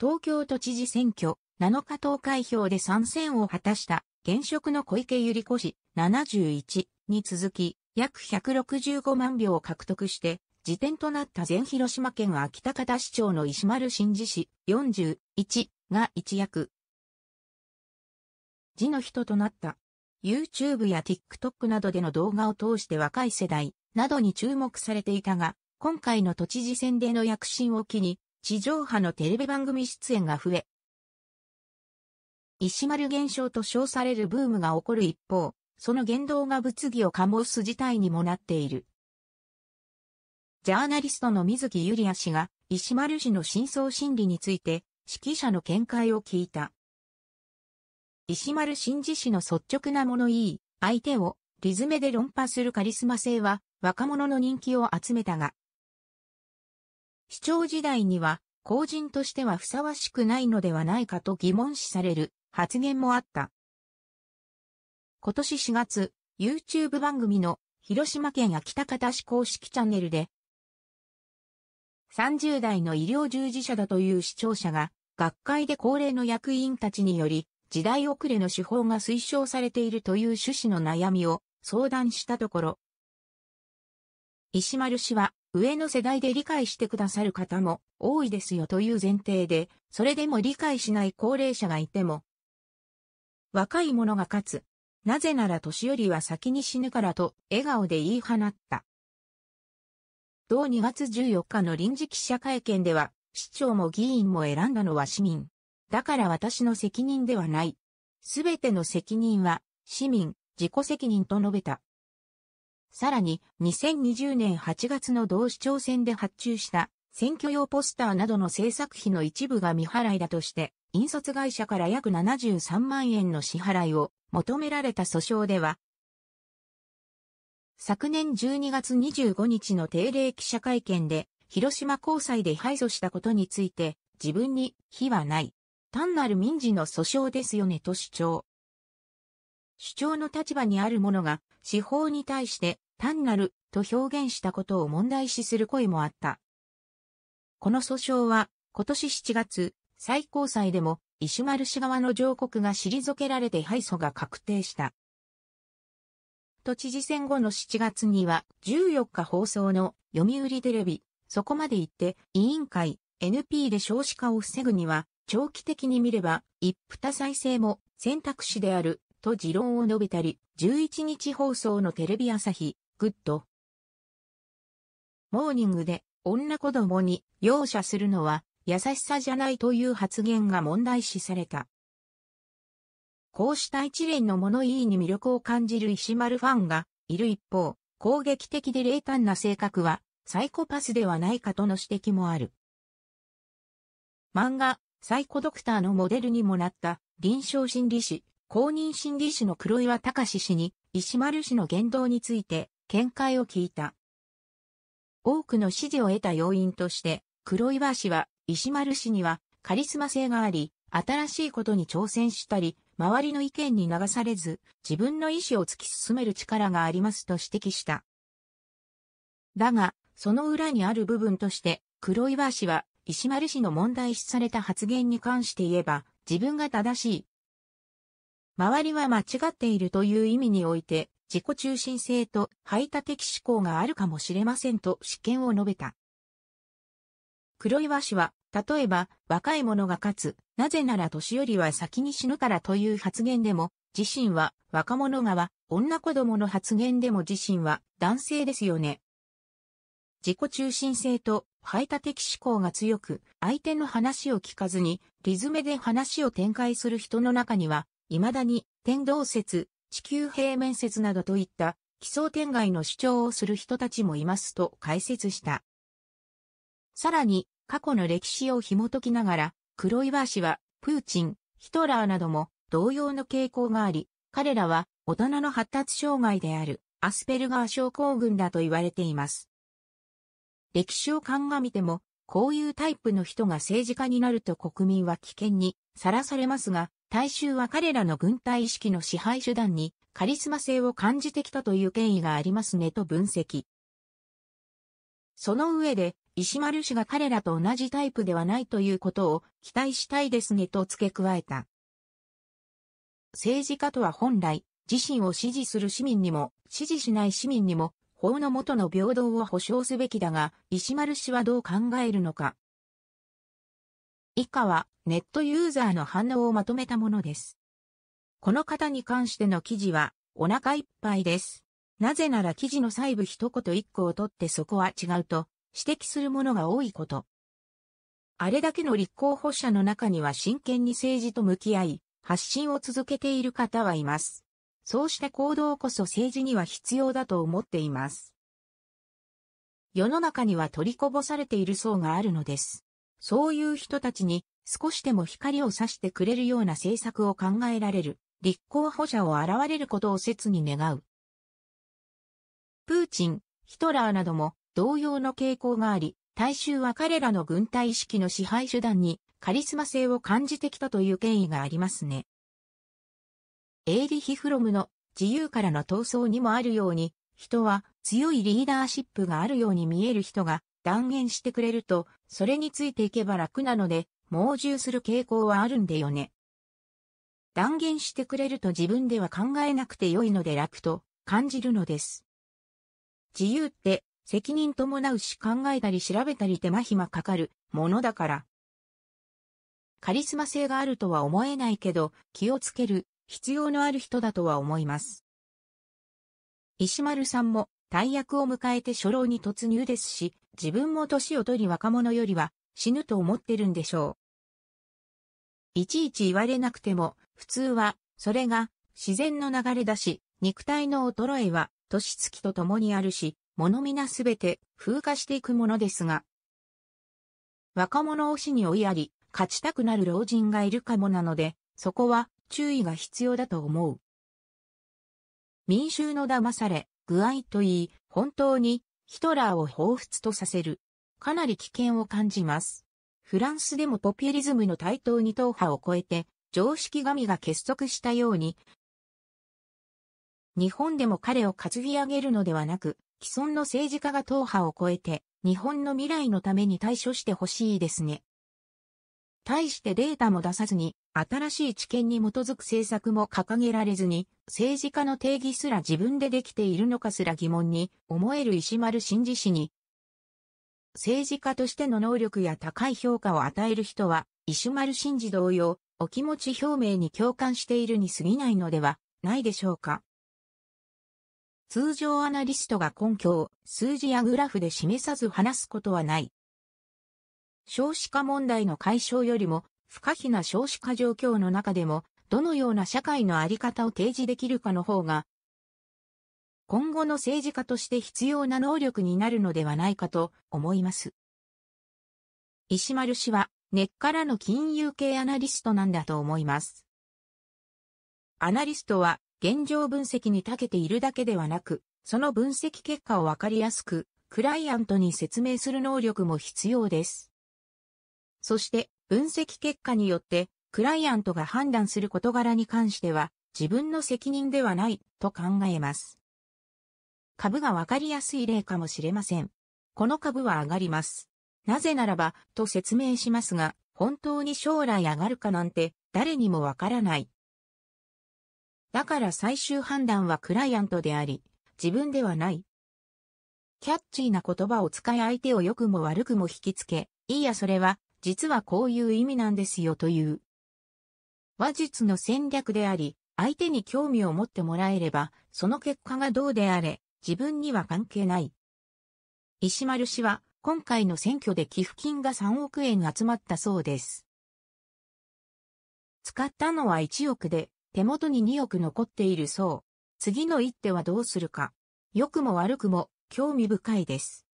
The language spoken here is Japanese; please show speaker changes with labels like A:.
A: 東京都知事選挙7日投開票で参戦を果たした現職の小池百合子氏71に続き約165万票を獲得して辞典となった全広島県秋田方市長の石丸真嗣氏41が一躍字の人となった。YouTube や TikTok などでの動画を通して若い世代などに注目されていたが、今回の都知事選での躍進を機に、地上波のテレビ番組出演が増え、石丸現象と称されるブームが起こる一方、その言動が物議を醸す事態にもなっている。ジャーナリストの水木ゆりや氏が、石丸氏の真相心理について、指揮者の見解を聞いた。石丸真治氏の率直な物言い、相手を、リズメで論破するカリスマ性は、若者の人気を集めたが、市長時代には、公人としてはふさわしくないのではないかと疑問視される発言もあった。今年4月、YouTube 番組の広島県秋田方市公式チャンネルで、30代の医療従事者だという視聴者が、学会で高齢の役員たちにより、時代遅れの手法が推奨されているという趣旨の悩みを相談したところ、石丸氏は上の世代で理解してくださる方も多いですよという前提で、それでも理解しない高齢者がいても、若い者が勝つ。なぜなら年寄りは先に死ぬからと笑顔で言い放った。同2月14日の臨時記者会見では、市長も議員も選んだのは市民。だから私の責任ではない。すべての責任は、市民、自己責任と述べた。さらに、2020年8月の同市長選で発注した選挙用ポスターなどの制作費の一部が未払いだとして、印刷会社から約73万円の支払いを求められた訴訟では、昨年12月25日の定例記者会見で、広島高裁で敗訴したことについて、自分に非はない。単なる民事の訴訟ですよねと主張。主張の立場にある者が司法に対して単なると表現したことを問題視する声もあった。この訴訟は今年7月、最高裁でも石丸氏側の上告が退けられて敗訴が確定した。都知事選後の7月には14日放送の読売テレビ、そこまで行って委員会 NP で少子化を防ぐには長期的に見れば一夫多妻制も選択肢であると持論を述べたり、11日放送のテレビ朝日、グッド。モーニングで女子供に容赦するのは優しさじゃないという発言が問題視された。こうした一連の物言いに魅力を感じる石丸ファンがいる一方、攻撃的で冷淡な性格はサイコパスではないかとの指摘もある。漫画、サイコドクターのモデルにもなった臨床心理士公認心理師の黒岩隆氏に、石丸氏の言動について、見解を聞いた。多くの支持を得た要因として、黒岩氏は、石丸氏には、カリスマ性があり、新しいことに挑戦したり、周りの意見に流されず、自分の意思を突き進める力がありますと指摘した。だが、その裏にある部分として、黒岩氏は、石丸氏の問題視された発言に関して言えば、自分が正しい、周りは間違っているという意味において、自己中心性と排他的思考があるかもしれませんと試験を述べた。黒岩氏は、例えば、若い者が勝つ、なぜなら年寄りは先に死ぬからという発言でも、自身は若者側、女子供の発言でも自身は男性ですよね。自己中心性と排他的思考が強く、相手の話を聞かずに、リズムで話を展開する人の中には、未だに天動説、地球平面説などといった奇想天外の主張をする人たちもいますと解説した。さらに、過去の歴史を紐解きながら、黒岩氏は、プーチン、ヒトラーなども同様の傾向があり、彼らは大人の発達障害であるアスペルガー症候群だと言われています。歴史を鑑みても、こういうタイプの人が政治家になると国民は危険にさらされますが、大衆は彼らの軍隊意識の支配手段にカリスマ性を感じてきたという権威がありますねと分析。その上で、石丸氏が彼らと同じタイプではないということを期待したいですねと付け加えた。政治家とは本来、自身を支持する市民にも、支持しない市民にも、法の下の平等を保障すべきだが、石丸氏はどう考えるのか。以下はネットユーザーの反応をまとめたものです。この方に関しての記事はお腹いっぱいです。なぜなら記事の細部一言一個を取ってそこは違うと指摘するものが多いこと。あれだけの立候補者の中には真剣に政治と向き合い、発信を続けている方はいます。そうした行動こそ政治には必要だと思っています。世の中には取りこぼされている層があるのです。そういう人たちに少しでも光を差してくれるような政策を考えられる立候補者を現れることを切に願う。プーチン、ヒトラーなども同様の傾向があり、大衆は彼らの軍隊意識の支配手段にカリスマ性を感じてきたという権威がありますね。エーリヒ・フロムの自由からの闘争にもあるように、人は強いリーダーシップがあるように見える人が断言してくれると、それについていけば楽なので、猛獣する傾向はあるんでよね。断言してくれると自分では考えなくて良いので楽と感じるのです。自由って責任伴うし考えたり調べたり手間暇かかるものだから。カリスマ性があるとは思えないけど気をつける必要のある人だとは思います。石丸さんも大役を迎えて初老に突入ですし、自分も年を取り若者よりは死ぬと思ってるんでしょう。いちいち言われなくても、普通は、それが自然の流れだし、肉体の衰えは年月とともにあるし、物皆すべて風化していくものですが、若者を死に追いやり、勝ちたくなる老人がいるかもなので、そこは注意が必要だと思う。民衆の騙され、具合といい、本当にヒトラーを彷彿とさせる。かなり危険を感じます。フランスでもポピュリズムの台頭に党派を超えて、常識神が結束したように、日本でも彼を担ぎ上げるのではなく、既存の政治家が党派を超えて、日本の未来のために対処してほしいですね。対してデータも出さずに、新しい知見に基づく政策も掲げられずに、政治家の定義すら自分でできているのかすら疑問に思える石丸真治氏に、政治家としての能力や高い評価を与える人は、石丸真治同様、お気持ち表明に共感しているに過ぎないのではないでしょうか。通常アナリストが根拠を数字やグラフで示さず話すことはない。少子化問題の解消よりも、不可避な少子化状況の中でも、どのような社会のあり方を提示できるかの方が、今後の政治家として必要な能力になるのではないかと思います。石丸氏は根っからの金融系アナリストなんだと思います。アナリストは現状分析に長けているだけではなく、その分析結果をわかりやすく、クライアントに説明する能力も必要です。そして、分析結果によって、クライアントが判断する事柄に関しては、自分の責任ではない、と考えます。株がわかりやすい例かもしれません。この株は上がります。なぜならば、と説明しますが、本当に将来上がるかなんて、誰にもわからない。だから最終判断はクライアントであり、自分ではない。キャッチーな言葉を使い相手を良くも悪くも引きつけ、いいやそれは実はこういう意味なんですよという。話術の戦略であり、相手に興味を持ってもらえれば、その結果がどうであれ、自分には関係ない。石丸氏は、今回の選挙で寄付金が3億円集まったそうです。使ったのは1億で、手元に2億残っているそう。次の一手はどうするか。良くも悪くも、興味深いです。